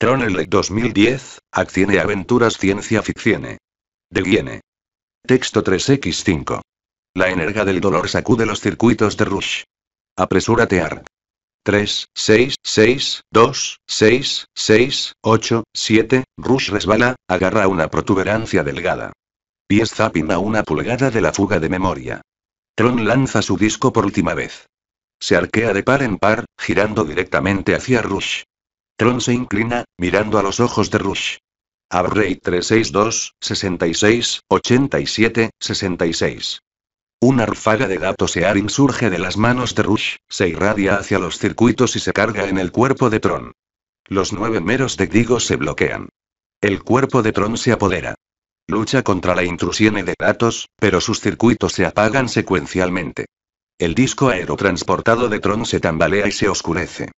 Tron el 2010, Acción y aventuras ciencia ficción. De Texto 3x5. La energía del dolor sacude los circuitos de Rush. Apresúrate Ark. 3, 6, 6, 2, 6, 6, 8, 7, Rush resbala, agarra una protuberancia delgada. Pies zapping a una pulgada de la fuga de memoria. Tron lanza su disco por última vez. Se arquea de par en par, girando directamente hacia Rush. Tron se inclina, mirando a los ojos de Rush. Abrey 362, 66, 87, 66. Una ráfaga de datos se surge de las manos de Rush, se irradia hacia los circuitos y se carga en el cuerpo de Tron. Los nueve meros de Digo se bloquean. El cuerpo de Tron se apodera. Lucha contra la intrusión de datos, pero sus circuitos se apagan secuencialmente. El disco aerotransportado de Tron se tambalea y se oscurece.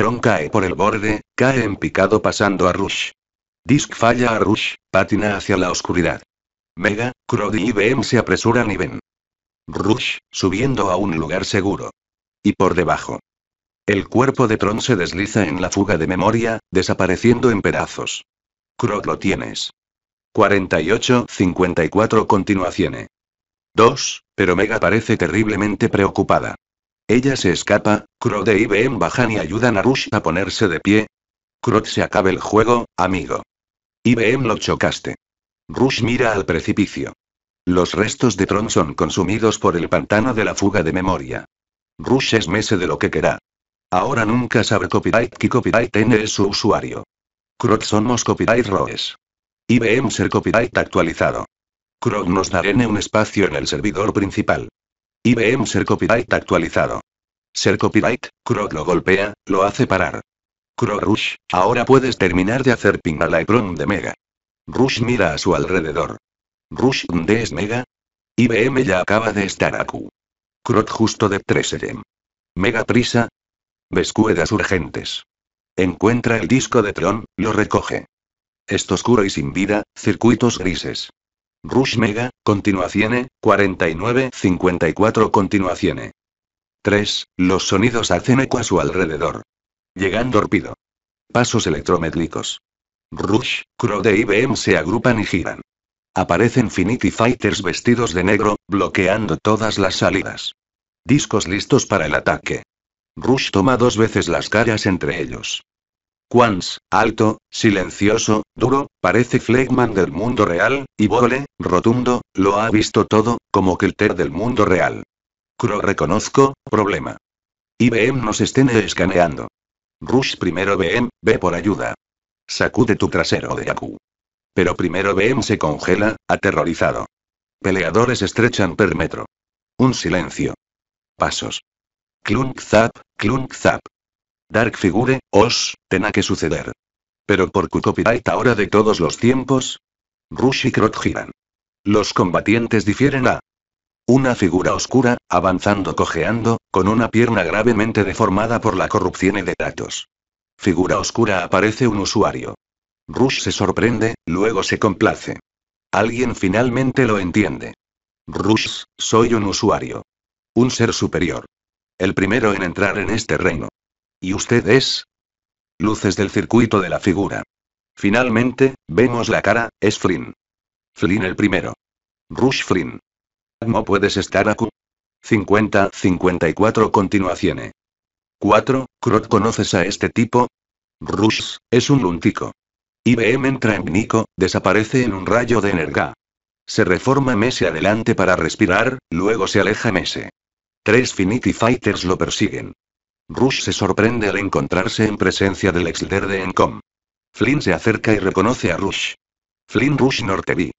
Tron cae por el borde, cae en picado pasando a Rush. Disc falla a Rush, patina hacia la oscuridad. Mega, Crowdy y BM se apresuran y ven. Rush, subiendo a un lugar seguro. Y por debajo. El cuerpo de Tron se desliza en la fuga de memoria, desapareciendo en pedazos. Crod lo tienes. 48-54 continuaciones. 2. Pero Mega parece terriblemente preocupada. Ella se escapa, Crode y IBM bajan y ayudan a Rush a ponerse de pie. Crod se acaba el juego, amigo. IBM lo chocaste. Rush mira al precipicio. Los restos de Tron son consumidos por el pantano de la fuga de memoria. Rush es mese de lo que querá. Ahora nunca sabe copyright que copyright N es su usuario. Crot somos copyright roes. IBM ser copyright actualizado. Crot nos dará un espacio en el servidor principal. IBM Ser Copyright actualizado. Ser Copyright, Croc lo golpea, lo hace parar. Croc Rush, ahora puedes terminar de hacer ping la Ipron de Mega. Rush mira a su alrededor. Rush, ¿dónde es Mega? IBM ya acaba de estar Q. Croc justo de 3 Mega prisa. Vescuedas urgentes. Encuentra el disco de Tron, lo recoge. Esto oscuro y sin vida, circuitos grises. Rush Mega, E, 49-54 E. 3. Los sonidos hacen eco a su alrededor. Llegan orpido. Pasos electrométricos. Rush, Crow de IBM se agrupan y giran. Aparecen Finity Fighters vestidos de negro, bloqueando todas las salidas. Discos listos para el ataque. Rush toma dos veces las caras entre ellos. Quans, alto, silencioso, duro, parece Flegman del mundo real, y Bole, rotundo, lo ha visto todo, como Kelter del mundo real. Cro reconozco, problema. IBM nos estén escaneando. Rush primero BM, ve por ayuda. Sacude tu trasero de Aku. Pero primero BM se congela, aterrorizado. Peleadores estrechan per metro. Un silencio. Pasos. Clunk zap, clunk zap. Dark Figure, os, tena que suceder. Pero por qué copyright ahora de todos los tiempos. Rush y Crot giran. Los combatientes difieren a una figura oscura, avanzando cojeando, con una pierna gravemente deformada por la corrupción y de datos. Figura oscura aparece un usuario. Rush se sorprende, luego se complace. Alguien finalmente lo entiende. Rush, soy un usuario. Un ser superior. El primero en entrar en este reino. ¿Y usted es? Luces del circuito de la figura. Finalmente, vemos la cara, es Flynn. Flynn el primero. Rush Flynn. ¿No puedes estar a 50-54 continuaciones. 4. Crot ¿conoces a este tipo? Rush, es un luntico. IBM entra en Nico, desaparece en un rayo de energía. Se reforma Mese adelante para respirar, luego se aleja Mese. Tres Finity Fighters lo persiguen. Rush se sorprende al encontrarse en presencia del ex líder de Encom. Flynn se acerca y reconoce a Rush. Flynn Rush vi.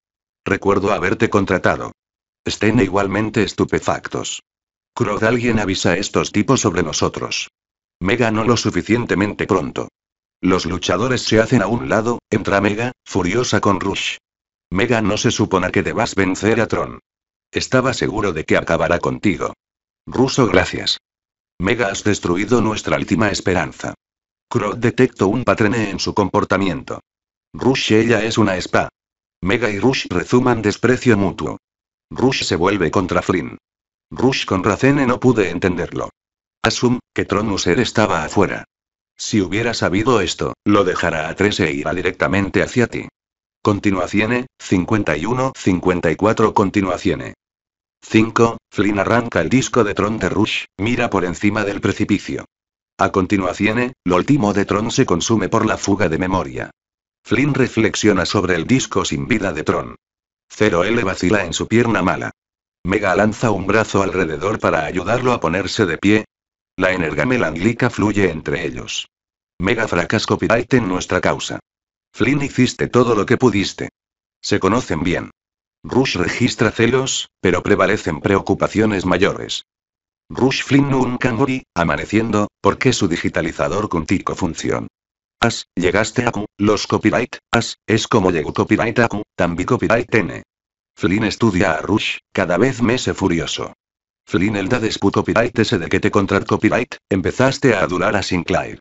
Recuerdo haberte contratado. Estén igualmente estupefactos. Crod alguien avisa a estos tipos sobre nosotros. Mega no lo suficientemente pronto. Los luchadores se hacen a un lado, entra Mega, furiosa con Rush. Mega no se supone que debas vencer a Tron. Estaba seguro de que acabará contigo. Ruso, gracias. Mega has destruido nuestra última esperanza. Croc detectó un patrón en su comportamiento. Rush ella es una spa. Mega y Rush rezuman desprecio mutuo. Rush se vuelve contra Flynn. Rush con Racene no pude entenderlo. Asum, que Tronuser estaba afuera. Si hubiera sabido esto, lo dejará a 13 e irá directamente hacia ti. E, 51-54 E. 5. Flynn arranca el disco de Tron de Rush, mira por encima del precipicio. A continuación, eh, lo último de Tron se consume por la fuga de memoria. Flynn reflexiona sobre el disco sin vida de Tron. 0L vacila en su pierna mala. Mega lanza un brazo alrededor para ayudarlo a ponerse de pie. La energía melanglica fluye entre ellos. Mega fracas copyright en nuestra causa. Flynn hiciste todo lo que pudiste. Se conocen bien. Rush registra celos, pero prevalecen preocupaciones mayores. Rush Flynn un canguri, amaneciendo, porque su digitalizador contigo funciona. As, llegaste a Q, los copyright, as, es como llegó copyright a Q, también copyright N. Flynn estudia a Rush, cada vez más furioso. Flynn el da copyright ese de que te contra copyright, empezaste a adular a Sinclair.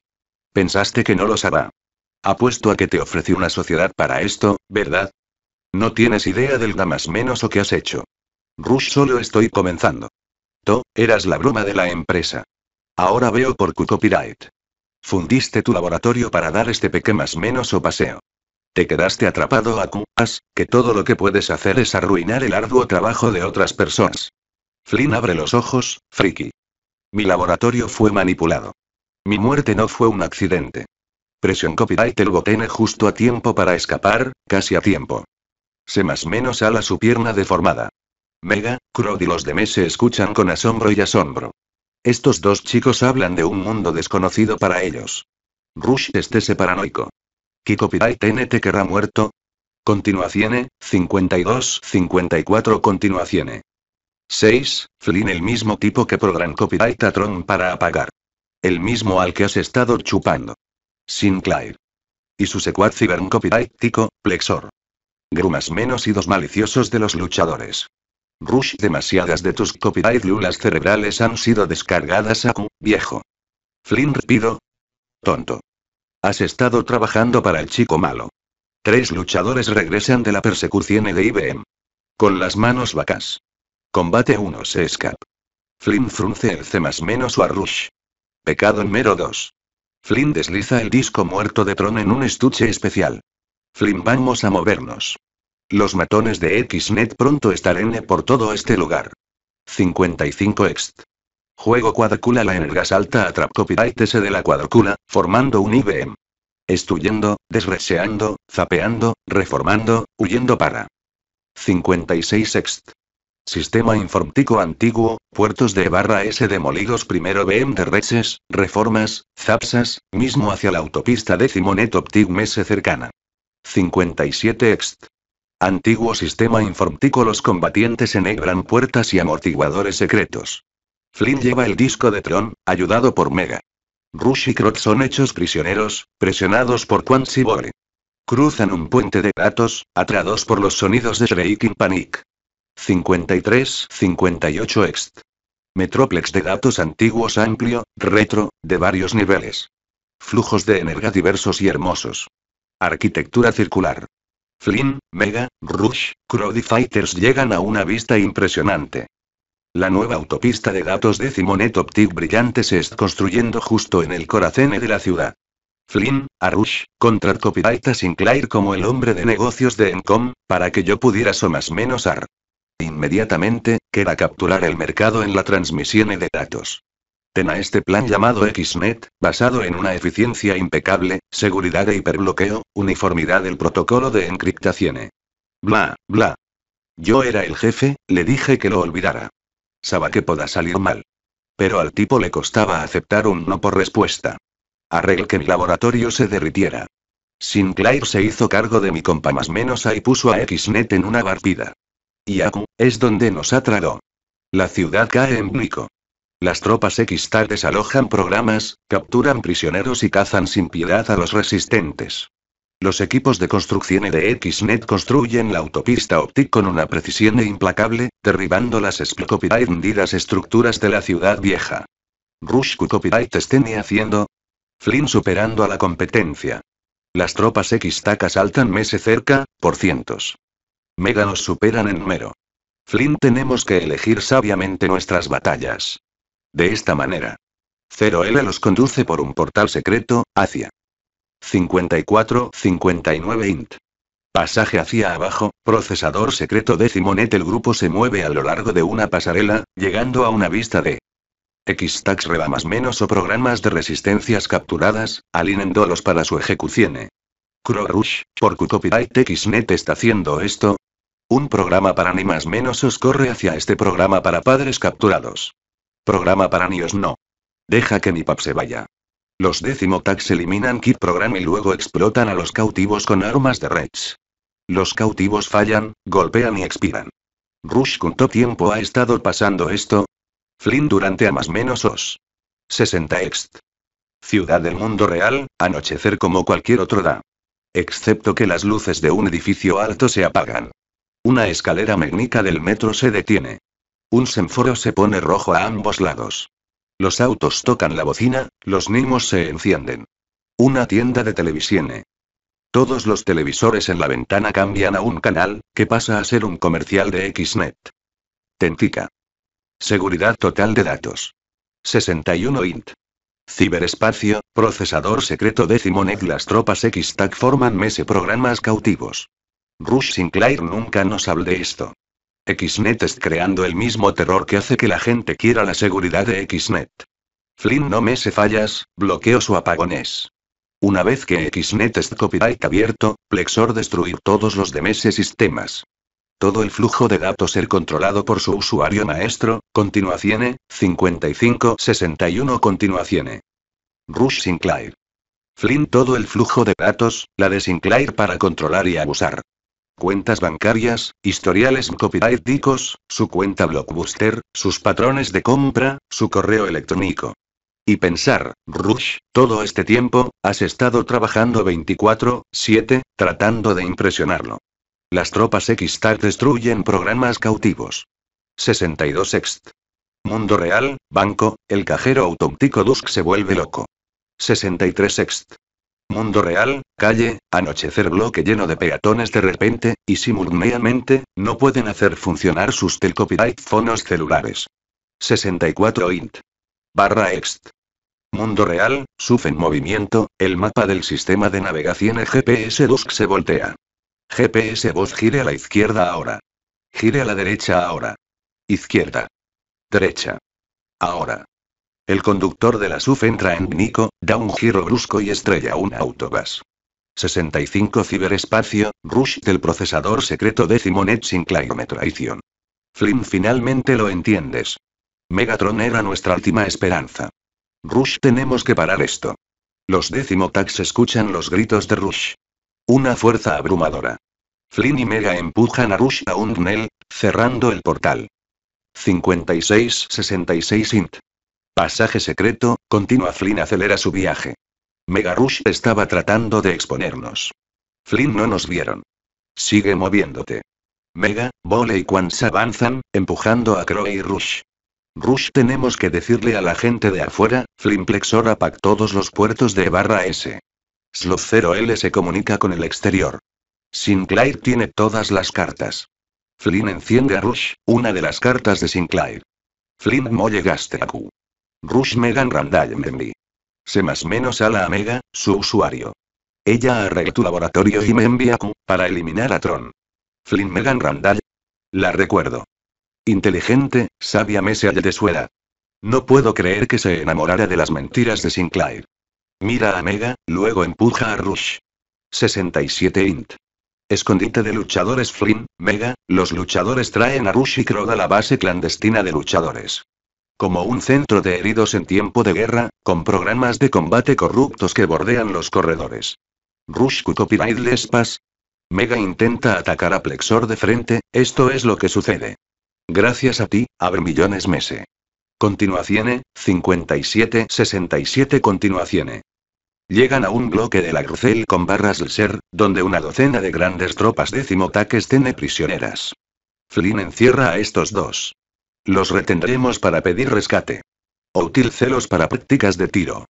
Pensaste que no lo sabrá. Apuesto a que te ofreció una sociedad para esto, ¿verdad? No tienes idea del da más menos o que has hecho. Rush, solo estoy comenzando. tú eras la broma de la empresa. Ahora veo por tu copyright. Fundiste tu laboratorio para dar este peque más menos o paseo. Te quedaste atrapado a cuas, que todo lo que puedes hacer es arruinar el arduo trabajo de otras personas. Flynn abre los ojos, friki. Mi laboratorio fue manipulado. Mi muerte no fue un accidente. Presión copyright el botene justo a tiempo para escapar, casi a tiempo. Se más menos ala su pierna deformada. Mega, Crow y los demás se escuchan con asombro y asombro. Estos dos chicos hablan de un mundo desconocido para ellos. Rush estése paranoico. Kiko n te querrá muerto. Continuación, 52-54 continuación. 6. Flynn el mismo tipo que program copyright a Tron para apagar. El mismo al que has estado chupando. Sinclair. Y su secuaz cibern copyright tico, Plexor. Grumas menos y dos maliciosos de los luchadores. Rush, demasiadas de tus copyright lulas cerebrales han sido descargadas a un viejo. Flynn repido. Tonto. Has estado trabajando para el chico malo. Tres luchadores regresan de la persecución de IBM. Con las manos vacas. Combate 1 se escapa. Flynn frunce el C más menos o a Rush. Pecado en mero 2. Flynn desliza el disco muerto de Tron en un estuche especial. Flim vamos a movernos. Los matones de Xnet pronto estarán e por todo este lugar. 55 ext. Juego cuadrcula la energía salta a trap de la cuadrcula, formando un IBM. Estuyendo, desreseando, zapeando, reformando, huyendo para. 56 ext. Sistema informático antiguo, puertos de barra S demolidos primero BM de reformas, zapsas, mismo hacia la autopista de net Optic cercana. 57 ext. Antiguo sistema informático Los combatientes enhebran puertas y amortiguadores secretos. Flynn lleva el disco de Tron, ayudado por Mega. Rush y Crot son hechos prisioneros, presionados por Quan Bore. Cruzan un puente de datos, atrados por los sonidos de Shrieking Panic. 53-58 ext. Metróplex de datos antiguos amplio, retro, de varios niveles. Flujos de energía diversos y hermosos. Arquitectura circular. Flynn, Mega, Rush, Crowdy Fighters llegan a una vista impresionante. La nueva autopista de datos de Simonet Optic brillante se está construyendo justo en el corazón de la ciudad. Flynn, Arush, Copyright a Sinclair como el hombre de negocios de Encom, para que yo pudiera somas más menos ar. Inmediatamente, queda capturar el mercado en la transmisión de datos. Ten a este plan llamado XNET, basado en una eficiencia impecable, seguridad e hiperbloqueo, uniformidad del protocolo de encriptación. Bla, bla. Yo era el jefe, le dije que lo olvidara. Sabía que podía salir mal. Pero al tipo le costaba aceptar un no por respuesta. Arreglé que mi laboratorio se derritiera. Sinclair se hizo cargo de mi compa más menos y puso a XNET en una barbida. Y Aku, es donde nos atraró La ciudad cae en blico. Las tropas x desalojan programas, capturan prisioneros y cazan sin piedad a los resistentes. Los equipos de construcción de XNet construyen la autopista Optic con una precisión implacable, derribando las SPL-COPYRIGHT hundidas estructuras de la ciudad vieja. Rush Copyright y haciendo. Flynn superando a la competencia. Las tropas X-Tac saltan mese cerca, por cientos. Mega nos superan en mero. Flynn tenemos que elegir sabiamente nuestras batallas. De esta manera. 0L los conduce por un portal secreto, hacia 54-59 int. Pasaje hacia abajo, procesador secreto de net El grupo se mueve a lo largo de una pasarela, llegando a una vista de X-Tax reba más menos o programas de resistencias capturadas, alineándolos para su ejecución. Crorush, por q copyright XNet está haciendo esto. Un programa para animas menos os corre hacia este programa para padres capturados. Programa para niños no. Deja que mi pap se vaya. Los décimo tax eliminan kit Program y luego explotan a los cautivos con armas de Rage. Los cautivos fallan, golpean y expiran. Rush cuánto tiempo ha estado pasando esto. Flynn durante a más menos os. 60 ext. Ciudad del mundo real, anochecer como cualquier otro da. Excepto que las luces de un edificio alto se apagan. Una escalera magnica del metro se detiene. Un semforo se pone rojo a ambos lados. Los autos tocan la bocina, los nimos se encienden. Una tienda de televisión. Todos los televisores en la ventana cambian a un canal, que pasa a ser un comercial de Xnet. Tentica. Seguridad total de datos. 61 int. Ciberespacio, procesador secreto décimo y e Las tropas XTAC forman mese programas cautivos. Rush Sinclair nunca nos habló de esto. Xnet es creando el mismo terror que hace que la gente quiera la seguridad de Xnet. Flynn no me se fallas, bloqueo su apagones. Una vez que Xnet es copyright abierto, Plexor destruir todos los demás sistemas. Todo el flujo de datos ser controlado por su usuario maestro, Continuación 5561 61 Rush Sinclair. Flynn todo el flujo de datos, la de Sinclair para controlar y abusar cuentas bancarias, historiales copyright su cuenta Blockbuster, sus patrones de compra, su correo electrónico. Y pensar, Rush, todo este tiempo, has estado trabajando 24-7, tratando de impresionarlo. Las tropas X-Star destruyen programas cautivos. 62 Ext. Mundo real, banco, el cajero automático Dusk se vuelve loco. 63 Ext. Mundo real, calle, anochecer bloque lleno de peatones de repente, y simultáneamente, no pueden hacer funcionar sus telcopyright fonos celulares. 64 int. Barra ext. Mundo real, SUF en movimiento, el mapa del sistema de navegación GPS Dusk se voltea. GPS voz gire a la izquierda ahora. Gire a la derecha ahora. Izquierda. Derecha. Ahora. El conductor de la SUV entra en Nico, da un giro brusco y estrella un autobús. 65 Ciberespacio, Rush del procesador secreto décimo Simonet Sinclair traición. Flynn finalmente lo entiendes. Megatron era nuestra última esperanza. Rush tenemos que parar esto. Los décimo tags escuchan los gritos de Rush. Una fuerza abrumadora. Flynn y Mega empujan a Rush a un túnel, cerrando el portal. 56-66 int. Pasaje secreto, continúa Flynn acelera su viaje. Mega Rush estaba tratando de exponernos. Flynn no nos vieron. Sigue moviéndote. Mega, Bole y se avanzan, empujando a crow y Rush. Rush tenemos que decirle a la gente de afuera, plexora pack todos los puertos de barra S. Sloth 0L se comunica con el exterior. Sinclair tiene todas las cartas. Flynn enciende a Rush, una de las cartas de Sinclair. Flynn Molle Q. Rush Megan Randall Memby. Se más menos a la Amega, su usuario. Ella arregla tu laboratorio y me envía Q, para eliminar a Tron. Flynn Megan Randall. La recuerdo. Inteligente, sabia Mesa de suela. No puedo creer que se enamorara de las mentiras de Sinclair. Mira a Mega, luego empuja a Rush. 67 int. Escondite de luchadores Flynn, Mega, los luchadores traen a Rush y Croda la base clandestina de luchadores como un centro de heridos en tiempo de guerra, con programas de combate corruptos que bordean los corredores. Rushku Copyright Lespas. Mega intenta atacar a Plexor de frente, esto es lo que sucede. Gracias a ti, millones Mese. Continuación 57-67 Llegan a un bloque de la Grucel con barras ser, donde una docena de grandes tropas décimo taques tiene prisioneras. Flynn encierra a estos dos. Los retendremos para pedir rescate. útil celos para prácticas de tiro.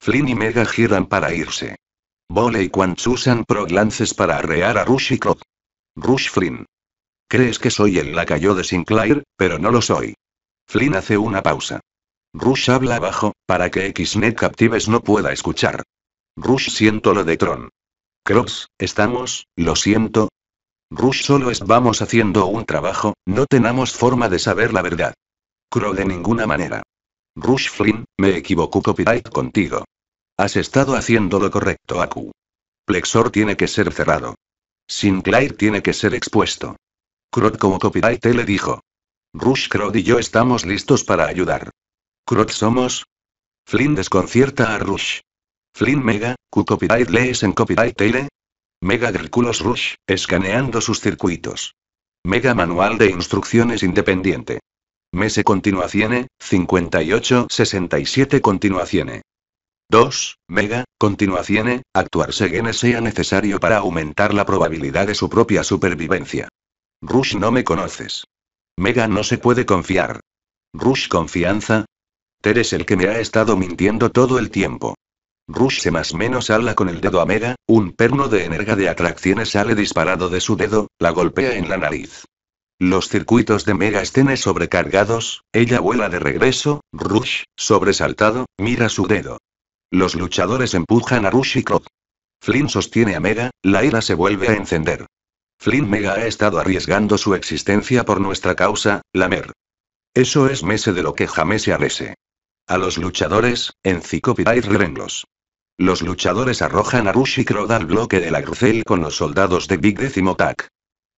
Flynn y Mega giran para irse. Vole y Quan usan proglances para arrear a Rush y Croc. Rush Flynn. Crees que soy el lacayo de Sinclair, pero no lo soy. Flynn hace una pausa. Rush habla abajo, para que Xnet Captives no pueda escuchar. Rush siento lo de Tron. Crocs, estamos, lo siento, Rush solo es vamos haciendo un trabajo, no tenemos forma de saber la verdad. Crow de ninguna manera. Rush Flynn, me equivoco copyright contigo. Has estado haciendo lo correcto, Aku. Plexor tiene que ser cerrado. Sinclair tiene que ser expuesto. Crot como copyright le dijo. Rush Crot y yo estamos listos para ayudar. Crot somos. Flynn desconcierta a Rush. Flynn Mega, ¿cu copyright lees en copyright Mega Hercules Rush, escaneando sus circuitos. Mega Manual de Instrucciones Independiente. Mese continuacione, 58-67 continuacione. 2. Mega, continuacione, actuar según sea necesario para aumentar la probabilidad de su propia supervivencia. Rush no me conoces. Mega no se puede confiar. Rush confianza. es el que me ha estado mintiendo todo el tiempo. Rush se más menos habla con el dedo a Mega, un perno de energía de atracciones sale disparado de su dedo, la golpea en la nariz. Los circuitos de Mega estén sobrecargados, ella vuela de regreso, Rush, sobresaltado, mira su dedo. Los luchadores empujan a Rush y Kroc. Flynn sostiene a Mega, la ira se vuelve a encender. Flynn Mega ha estado arriesgando su existencia por nuestra causa, la mer. Eso es mese de lo que jamás se a los luchadores, en renglos renglos. Los luchadores arrojan a Rush y Crod al bloque de la Grucel con los soldados de Big Décimo Tac.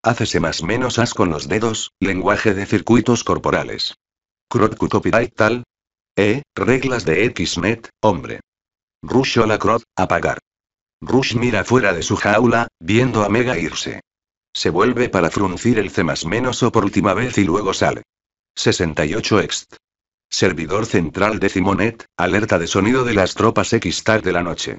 Hácese más menos as con los dedos, lenguaje de circuitos corporales. Crod copyright tal. E, reglas de Xnet, hombre. Rush o la Crod, apagar. Rush mira fuera de su jaula, viendo a Mega irse. Se vuelve para fruncir el C más menos o por última vez y luego sale. 68 ext. Servidor central de Simonet, alerta de sonido de las tropas x de la noche.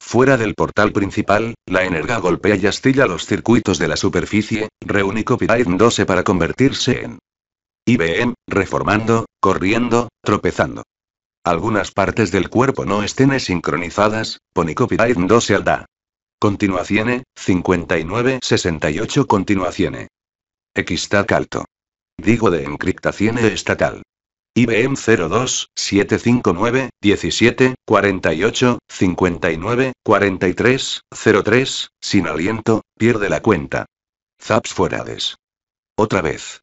Fuera del portal principal, la energía golpea y astilla los circuitos de la superficie, reúne Copyright 12 para convertirse en IBM, reformando, corriendo, tropezando. Algunas partes del cuerpo no estén sincronizadas, pone Copyright 12 al da. Continuación, 59-68 continuación. alto. Digo de encriptación e estatal. IBM 02 759 17 48 59 43 03, sin aliento, pierde la cuenta. Zaps Forades. Otra vez.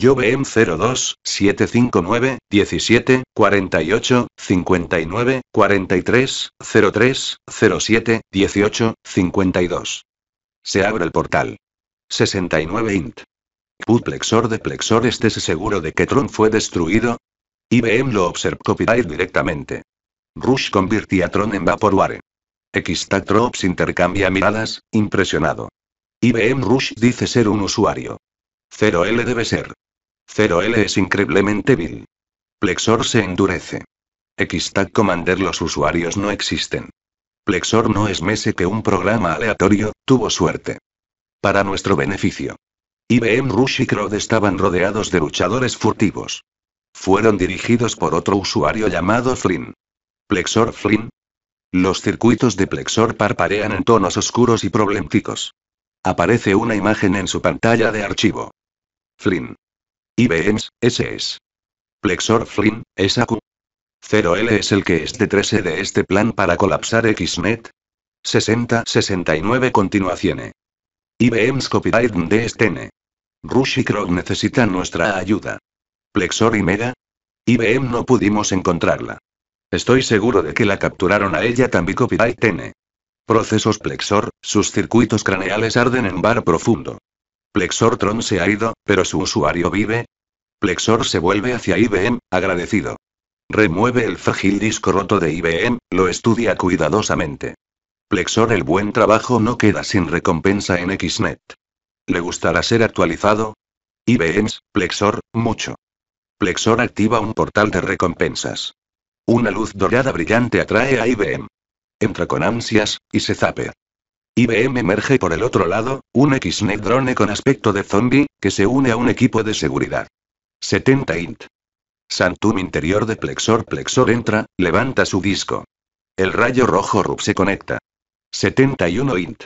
yo bm 02 759 17 48 59 43 03 07 18 52. Se abre el portal. 69 int plexor de plexor ¿Estés seguro de que Tron fue destruido? IBM lo observó copyright directamente. Rush convirtió a Tron en Vaporware. drops intercambia miradas, impresionado. IBM Rush dice ser un usuario. 0L debe ser. 0L es increíblemente vil. Plexor se endurece. Xtac Commander los usuarios no existen. Plexor no es mese que un programa aleatorio, tuvo suerte. Para nuestro beneficio. IBM Rush y Crowd estaban rodeados de luchadores furtivos. Fueron dirigidos por otro usuario llamado Flynn. Plexor Flynn. Los circuitos de Plexor parpadean en tonos oscuros y problemáticos. Aparece una imagen en su pantalla de archivo. Flynn. IBMs, SS. Plexor Flynn, SAQ. 0L es el que es de 13 e de este plan para colapsar XNet. 60-69 continuaciones. IBM's copyright de n. Rush y Krog necesitan nuestra ayuda. ¿Plexor y Mega? IBM no pudimos encontrarla. Estoy seguro de que la capturaron a ella también copyright N. Procesos Plexor, sus circuitos craneales arden en bar profundo. Plexor Tron se ha ido, pero su usuario vive. Plexor se vuelve hacia IBM, agradecido. Remueve el frágil disco roto de IBM, lo estudia cuidadosamente. Plexor el buen trabajo no queda sin recompensa en XNet. Le gustará ser actualizado. IBM's, Plexor, mucho. Plexor activa un portal de recompensas. Una luz dorada brillante atrae a IBM. Entra con ansias, y se zape. IBM emerge por el otro lado, un X-Net drone con aspecto de zombie, que se une a un equipo de seguridad. 70 int. Santum interior de Plexor Plexor entra, levanta su disco. El rayo rojo RUB se conecta. 71 int.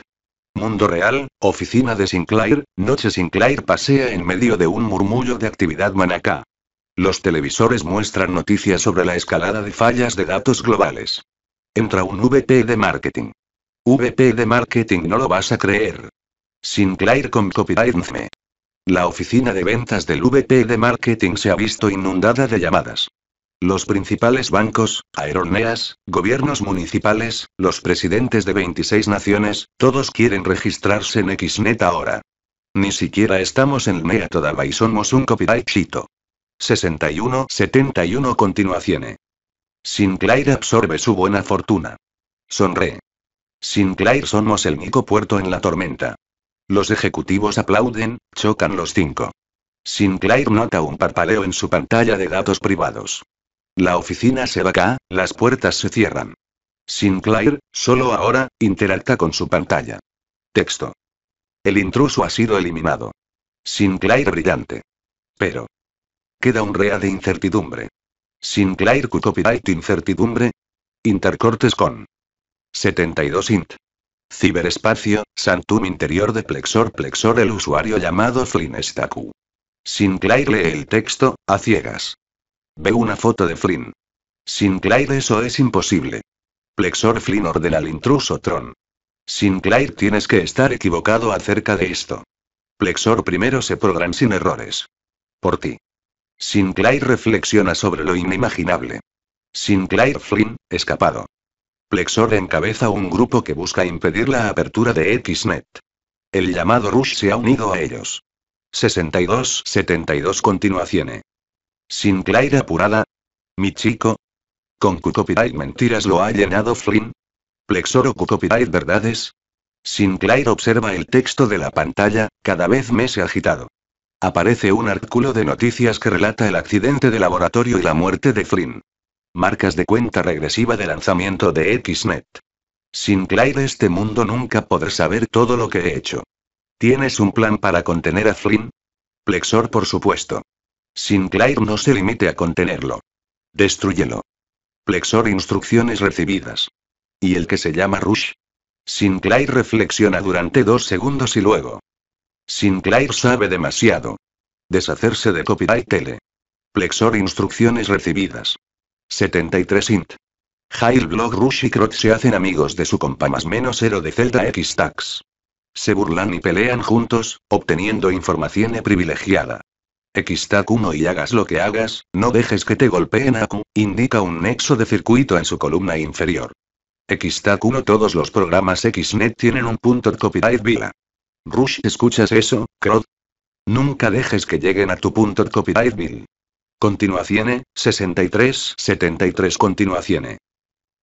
Mundo real, oficina de Sinclair, noche Sinclair pasea en medio de un murmullo de actividad manacá. Los televisores muestran noticias sobre la escalada de fallas de datos globales. Entra un VP de marketing. VP de marketing no lo vas a creer. Sinclair con copyright. La oficina de ventas del VP de marketing se ha visto inundada de llamadas. Los principales bancos, aeroneas, gobiernos municipales, los presidentes de 26 naciones, todos quieren registrarse en XNET ahora. Ni siquiera estamos en MEA todavía y somos un copyright chito. 61 71 continuación. Sinclair absorbe su buena fortuna. Sonre. Sinclair somos el único puerto en la tormenta. Los ejecutivos aplauden, chocan los cinco. Sinclair nota un parpaleo en su pantalla de datos privados. La oficina se vaca, las puertas se cierran. Sinclair, solo ahora, interacta con su pantalla. Texto. El intruso ha sido eliminado. Sinclair brillante. Pero. Queda un rea de incertidumbre. Sinclair Q copyright incertidumbre. Intercortes con. 72 int. Ciberespacio, Santum interior de Plexor Plexor el usuario llamado Flynn Sinclair lee el texto, a ciegas. Ve una foto de Flynn. Sinclair, eso es imposible. Plexor Flynn ordena al intruso Tron. Sinclair, tienes que estar equivocado acerca de esto. Plexor primero se program sin errores. Por ti. Sinclair reflexiona sobre lo inimaginable. Sinclair Flynn, escapado. Plexor encabeza un grupo que busca impedir la apertura de XNet. El llamado Rush se ha unido a ellos. 62-72 continuación. Sinclair apurada. Mi chico. Con Cucopirite mentiras lo ha llenado Flynn. o Cucopirite verdades. Sinclair observa el texto de la pantalla, cada vez más agitado. Aparece un artículo de noticias que relata el accidente de laboratorio y la muerte de Flynn. Marcas de cuenta regresiva de lanzamiento de XNet. Sinclair, este mundo nunca podrá saber todo lo que he hecho. ¿Tienes un plan para contener a Flynn? Plexor, por supuesto. Sinclair no se limite a contenerlo. Destruyelo. Plexor instrucciones recibidas. ¿Y el que se llama Rush? Sinclair reflexiona durante dos segundos y luego. Sinclair sabe demasiado. Deshacerse de copyright tele. Plexor instrucciones recibidas. 73 int. Jail Rush y Crot se hacen amigos de su compa más menos cero de Zelda X-Tax. Se burlan y pelean juntos, obteniendo información privilegiada. X-TAC-1 y hagas lo que hagas, no dejes que te golpeen a indica un nexo de circuito en su columna inferior. X-TAC-1 Todos los programas Xnet tienen un punto de copyright vila. Rush ¿escuchas eso, Crod? Nunca dejes que lleguen a tu punto de copyright bill. Continuación, 63, 73 continuación.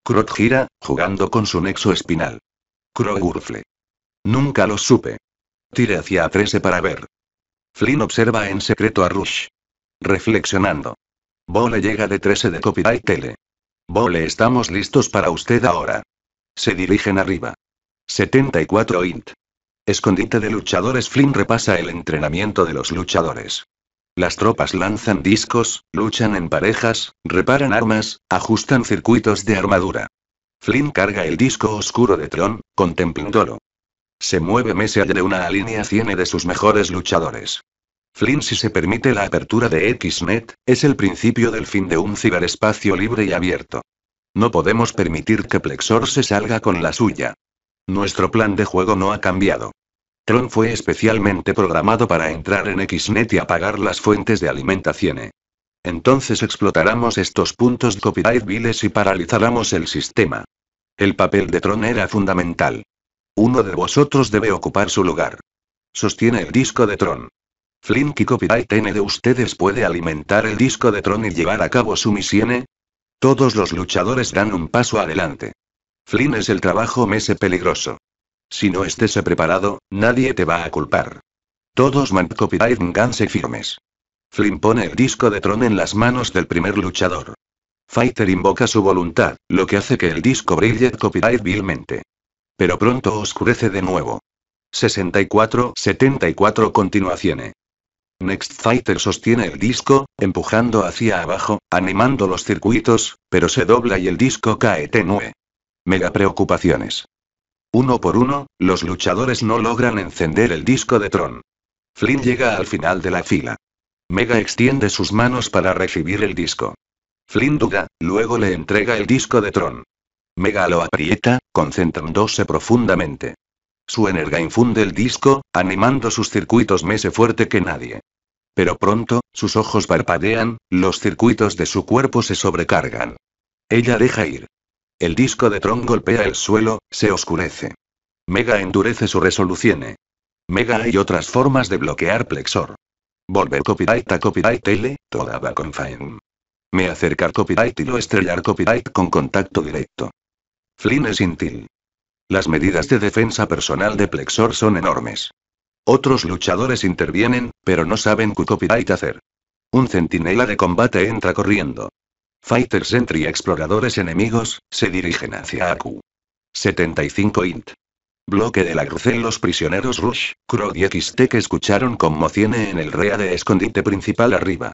Crot gira, jugando con su nexo espinal. Crow Gurfle. Nunca lo supe. Tire hacia A13 para ver. Flynn observa en secreto a Rush. Reflexionando. Bo llega de 13 de Copyright Tele. Bole, estamos listos para usted ahora. Se dirigen arriba. 74 int. Escondite de luchadores Flynn repasa el entrenamiento de los luchadores. Las tropas lanzan discos, luchan en parejas, reparan armas, ajustan circuitos de armadura. Flynn carga el disco oscuro de Tron, contemplándolo. Se mueve Mesa de una línea 100 de sus mejores luchadores. Flynn si se permite la apertura de XNet, es el principio del fin de un ciberespacio libre y abierto. No podemos permitir que Plexor se salga con la suya. Nuestro plan de juego no ha cambiado. Tron fue especialmente programado para entrar en XNet y apagar las fuentes de alimentación. Entonces explotaremos estos puntos copyright viles y paralizaremos el sistema. El papel de Tron era fundamental. Uno de vosotros debe ocupar su lugar. Sostiene el disco de Tron. Flynn y Copyright N de ustedes puede alimentar el disco de Tron y llevar a cabo su misión. Todos los luchadores dan un paso adelante. Flynn es el trabajo mese peligroso. Si no estés preparado, nadie te va a culpar. Todos man copyright ganse firmes. Flynn pone el disco de Tron en las manos del primer luchador. Fighter invoca su voluntad, lo que hace que el disco brille copyright vilmente pero pronto oscurece de nuevo. 64-74 continuaciones. Next Fighter sostiene el disco, empujando hacia abajo, animando los circuitos, pero se dobla y el disco cae tenue. Mega preocupaciones. Uno por uno, los luchadores no logran encender el disco de Tron. Flynn llega al final de la fila. Mega extiende sus manos para recibir el disco. Flynn duda, luego le entrega el disco de Tron. Mega lo aprieta, concentrándose profundamente. Su energía infunde el disco, animando sus circuitos más fuerte que nadie. Pero pronto, sus ojos parpadean, los circuitos de su cuerpo se sobrecargan. Ella deja ir. El disco de Tron golpea el suelo, se oscurece. Mega endurece su resolución. Mega hay otras formas de bloquear Plexor. Volver copyright a copyright L, toda va con Me acercar copyright y lo estrellar copyright con contacto directo. Flynn Intil. Las medidas de defensa personal de Plexor son enormes. Otros luchadores intervienen, pero no saben qué copyright hacer. Un centinela de combate entra corriendo. Fighters Entry y exploradores enemigos se dirigen hacia Aku. 75 int. Bloque de la en Los prisioneros Rush, Krog y XT que escucharon conmoción en el REA de escondite principal arriba.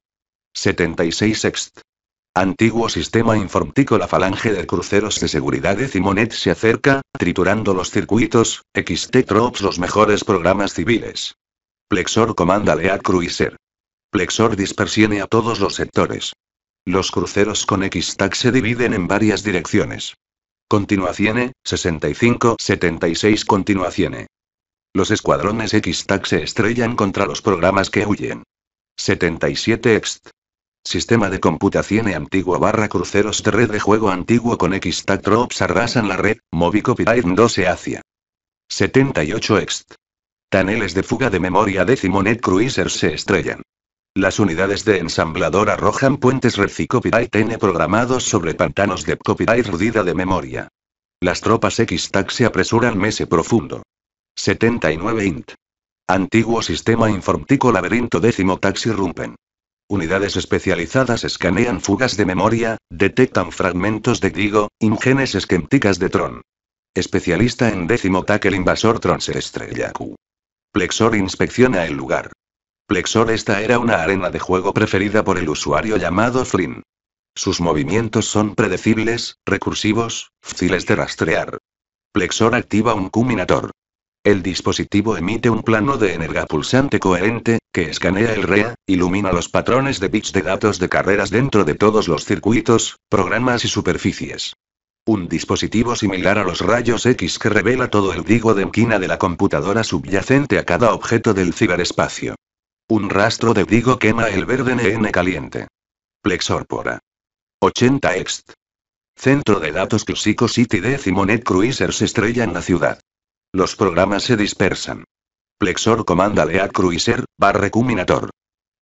76 ext. Antiguo sistema informático La falange de cruceros de seguridad de Simonet se acerca, triturando los circuitos, XT Trops los mejores programas civiles. Plexor comanda Lead Cruiser. Plexor dispersione a todos los sectores. Los cruceros con x se dividen en varias direcciones. E, 65-76 E. Los escuadrones x se estrellan contra los programas que huyen. 77 EXT. Sistema de e antiguo barra cruceros de red de juego antiguo con X Trops arrasan la red, movi copyright 12 hacia 78 ext. Taneles de fuga de memoria décimo net Cruiser se estrellan. Las unidades de ensamblador arrojan puentes red copyright N programados sobre pantanos de copyright rudida de memoria. Las tropas X-Tac se apresuran mese profundo. 79 int. Antiguo sistema informático laberinto décimo taxi rumpen. Unidades especializadas escanean fugas de memoria, detectan fragmentos de Grigo, ingenes esquemticas de Tron. Especialista en décimo tackle invasor Tron se estrella Q. Plexor inspecciona el lugar. Plexor esta era una arena de juego preferida por el usuario llamado Flynn. Sus movimientos son predecibles, recursivos, fáciles de rastrear. Plexor activa un Cuminator. El dispositivo emite un plano de energía pulsante coherente, que escanea el REA, ilumina los patrones de bits de datos de carreras dentro de todos los circuitos, programas y superficies. Un dispositivo similar a los rayos X que revela todo el digo de enquina de la computadora subyacente a cada objeto del ciberespacio. Un rastro de digo quema el verde NN caliente. Plexorpora. 80 Ext. Centro de datos Clásico City Decimonet Cruiser Cruisers estrella en la ciudad. Los programas se dispersan. Plexor comanda A Cruiser, Barre Cuminator.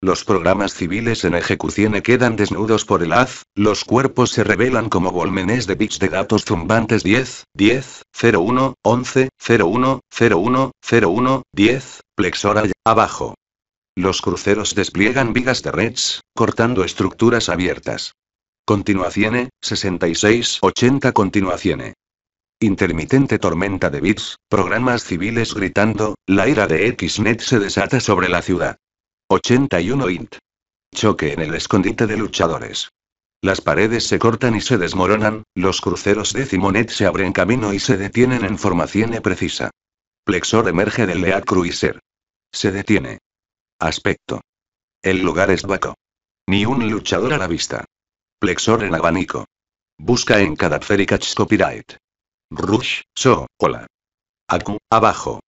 Los programas civiles en ejecución quedan desnudos por el haz, los cuerpos se revelan como volmenes de bits de datos zumbantes 10, 10, 01, 11, 01, 01, 01, 10, Plexor allá abajo. Los cruceros despliegan vigas de reds, cortando estructuras abiertas. Continuación, 66-80 continuación. Intermitente tormenta de bits, programas civiles gritando, la ira de Xnet se desata sobre la ciudad. 81 int. Choque en el escondite de luchadores. Las paredes se cortan y se desmoronan, los cruceros de Simonet se abren camino y se detienen en formación precisa. Plexor emerge del Lead Cruiser. Se detiene. Aspecto. El lugar es vaco. Ni un luchador a la vista. Plexor en abanico. Busca en cada Copyright. Rush, so, hola. Aku, abajo.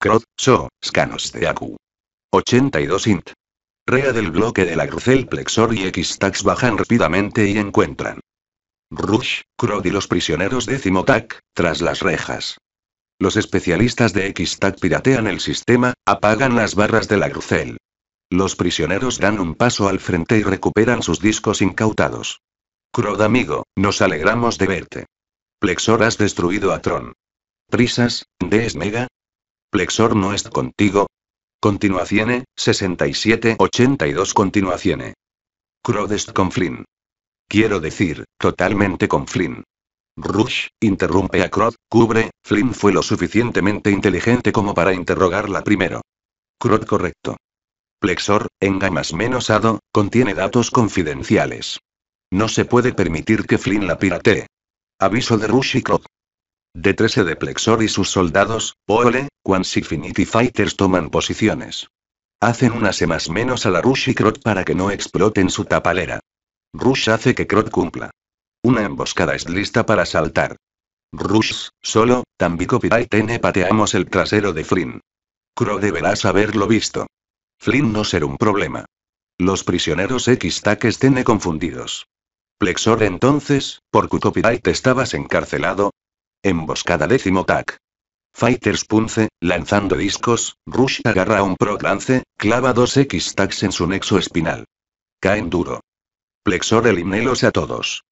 Crod, so, scanos de Aku. 82 int. Rea del bloque de la Grucel Plexor y x tac bajan rápidamente y encuentran. Rush, Crod y los prisioneros de tac tras las rejas. Los especialistas de X-Tac piratean el sistema, apagan las barras de la Grucel. Los prisioneros dan un paso al frente y recuperan sus discos incautados. Crod amigo, nos alegramos de verte. Plexor has destruido a Tron. Prisas, es Mega. Plexor no es contigo. Continuaciene, 6782 82 Crodest con Flynn. Quiero decir, totalmente con Flynn. Rush, interrumpe a Crod, cubre, Flynn fue lo suficientemente inteligente como para interrogarla primero. Crod correcto. Plexor, en gamas menos ado, contiene datos confidenciales. No se puede permitir que Flynn la piratee. Aviso de Rush Crot. De 13 de Plexor y sus soldados, OLE, Quan, Infinity Fighters toman posiciones. Hacen unas más menos a la Rush y Crot para que no exploten su tapalera. Rush hace que Crot cumpla. Una emboscada es lista para saltar. Rush, solo, Tambico y Tene pateamos el trasero de Flynn. Crot deberás haberlo visto. Flynn no será un problema. Los prisioneros X-Tac estén confundidos. Plexor entonces, por copyright estabas encarcelado. Emboscada décimo tac. Fighters punce, lanzando discos, Rush agarra un pro lance, clava dos X tags en su nexo espinal. Caen duro. Plexor elimnelos a todos.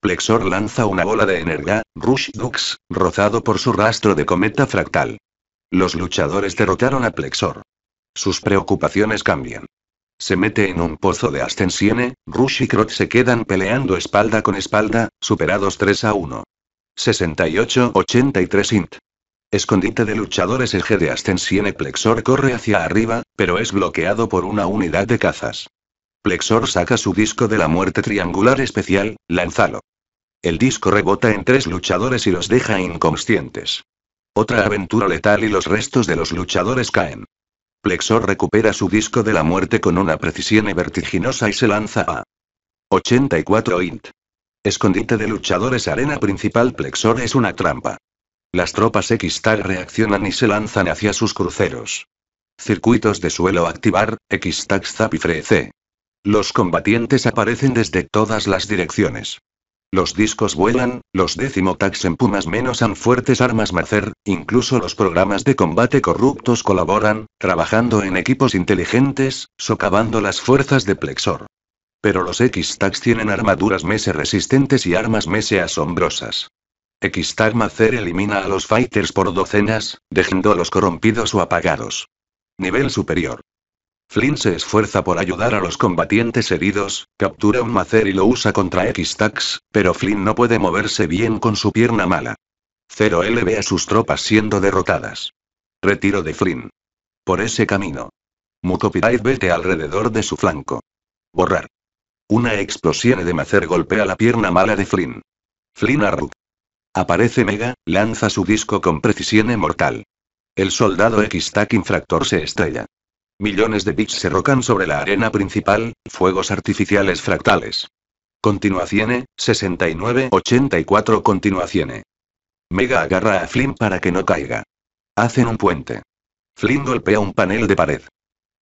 Plexor lanza una bola de energía, Rush Dux, rozado por su rastro de cometa fractal. Los luchadores derrotaron a Plexor. Sus preocupaciones cambian. Se mete en un pozo de Ascensione, Rush y Crot se quedan peleando espalda con espalda, superados 3 a 1. 68-83 int. Escondite de luchadores eje de Ascensione Plexor corre hacia arriba, pero es bloqueado por una unidad de cazas. Plexor saca su disco de la muerte triangular especial, lanzalo. El disco rebota en tres luchadores y los deja inconscientes. Otra aventura letal y los restos de los luchadores caen. Plexor recupera su disco de la muerte con una precisión vertiginosa y se lanza a 84 int. Escondite de luchadores Arena principal Plexor es una trampa. Las tropas X-Tag reaccionan y se lanzan hacia sus cruceros. Circuitos de suelo activar, X-Tag Zap y Los combatientes aparecen desde todas las direcciones. Los discos vuelan, los tags en Pumas menos han fuertes armas macer, incluso los programas de combate corruptos colaboran, trabajando en equipos inteligentes, socavando las fuerzas de Plexor. Pero los X-Tax tienen armaduras mese resistentes y armas mese asombrosas. X-Tax Macer elimina a los fighters por docenas, dejando los corrompidos o apagados. Nivel superior. Flynn se esfuerza por ayudar a los combatientes heridos, captura un macer y lo usa contra X-Tax, pero Flynn no puede moverse bien con su pierna mala. 0L ve a sus tropas siendo derrotadas. Retiro de Flynn. Por ese camino. Mucopiride vete alrededor de su flanco. Borrar. Una explosión de macer golpea la pierna mala de Flynn. Flynn Arruk. Aparece Mega, lanza su disco con precisión mortal. El soldado X-Tac infractor se estrella. Millones de bits se rocan sobre la arena principal, fuegos artificiales fractales. Continuación, 69-84 Continuacione. Mega agarra a Flynn para que no caiga. Hacen un puente. Flynn golpea un panel de pared.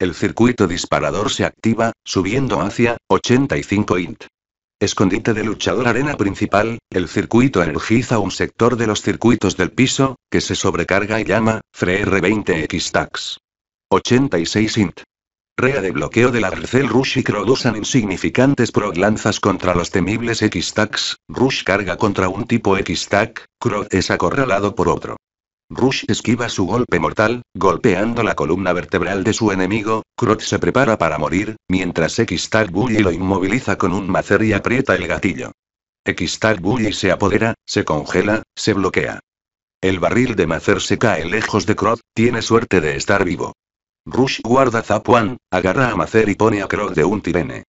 El circuito disparador se activa, subiendo hacia 85 int. Escondite de luchador arena principal, el circuito energiza un sector de los circuitos del piso, que se sobrecarga y llama fr 20 x 86 int. Rea de bloqueo de la Arcel Rush y usan insignificantes proglanzas lanzas contra los temibles x tacks Rush carga contra un tipo X-Tac, Crod es acorralado por otro. Rush esquiva su golpe mortal, golpeando la columna vertebral de su enemigo, Crod se prepara para morir, mientras X-Tac Bully lo inmoviliza con un macer y aprieta el gatillo. X-Tac Bully se apodera, se congela, se bloquea. El barril de macer se cae lejos de Crod, tiene suerte de estar vivo. Rush guarda Zapuan, agarra a Macer y pone a Krog de un tirene.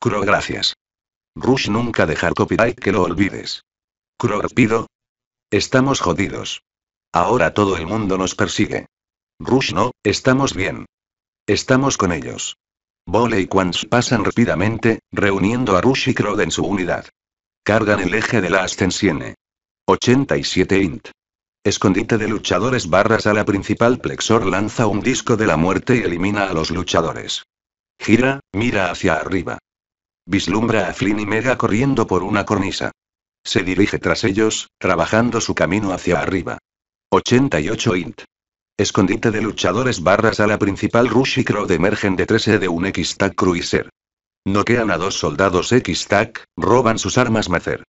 Krog gracias. Rush nunca dejar copyright que lo olvides. Krog pido. Estamos jodidos. Ahora todo el mundo nos persigue. Rush no, estamos bien. Estamos con ellos. Bole y Quans pasan rápidamente, reuniendo a Rush y Krog en su unidad. Cargan el eje de la Ascensione. 87 int. Escondite de luchadores barras a la principal Plexor lanza un disco de la muerte y elimina a los luchadores. Gira, mira hacia arriba. Vislumbra a Flynn y Mega corriendo por una cornisa. Se dirige tras ellos, trabajando su camino hacia arriba. 88 int. Escondite de luchadores barras a la principal Rush y Crowd emergen de 13 e de un X-Tac Cruiser. Noquean a dos soldados X-Tac, roban sus armas Macer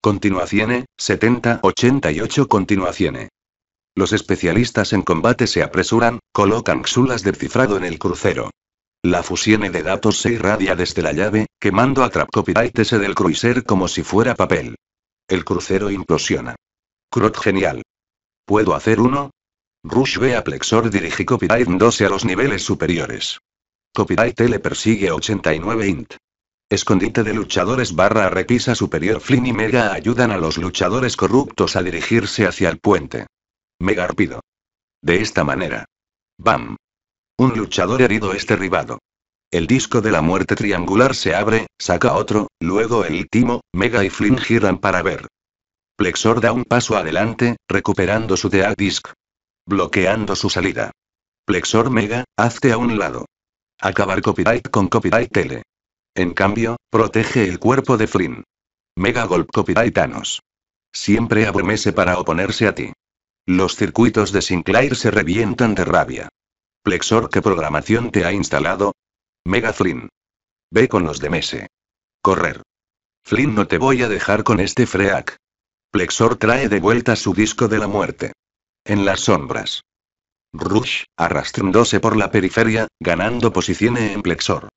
continuación 70-88 E. Los especialistas en combate se apresuran, colocan xulas de cifrado en el crucero. La fusión de datos se irradia desde la llave, quemando a ese del cruiser como si fuera papel. El crucero implosiona. Crot genial. ¿Puedo hacer uno? Rush ve a Plexor dirige Copyright 12 a los niveles superiores. Copyright le persigue 89 int. Escondite de luchadores barra repisa superior Flynn y Mega ayudan a los luchadores corruptos a dirigirse hacia el puente. Mega rápido. De esta manera. Bam. Un luchador herido es derribado. El disco de la muerte triangular se abre, saca otro, luego el último, Mega y Flynn giran para ver. Plexor da un paso adelante, recuperando su DA disc. Bloqueando su salida. Plexor Mega, hazte a un lado. Acabar copyright con copyright L. En cambio, protege el cuerpo de Flynn. Mega Golp Copyright Thanos. Siempre abrumese para oponerse a ti. Los circuitos de Sinclair se revientan de rabia. Plexor, ¿qué programación te ha instalado? Mega Flynn. Ve con los de Mese. Correr. Flynn, no te voy a dejar con este freak. Plexor trae de vuelta su disco de la muerte. En las sombras. Rush, arrastrándose por la periferia, ganando posiciones en Plexor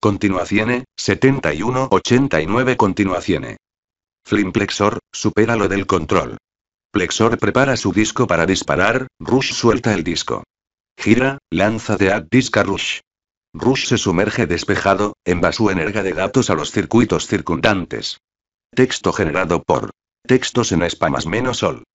continuación 7189 89 Flimplexor Flim Plexor, supera lo del control. Plexor prepara su disco para disparar, Rush suelta el disco. Gira, lanza de Ad a Rush. Rush se sumerge despejado, en su energía de datos a los circuitos circundantes. Texto generado por textos en espamas menos sol.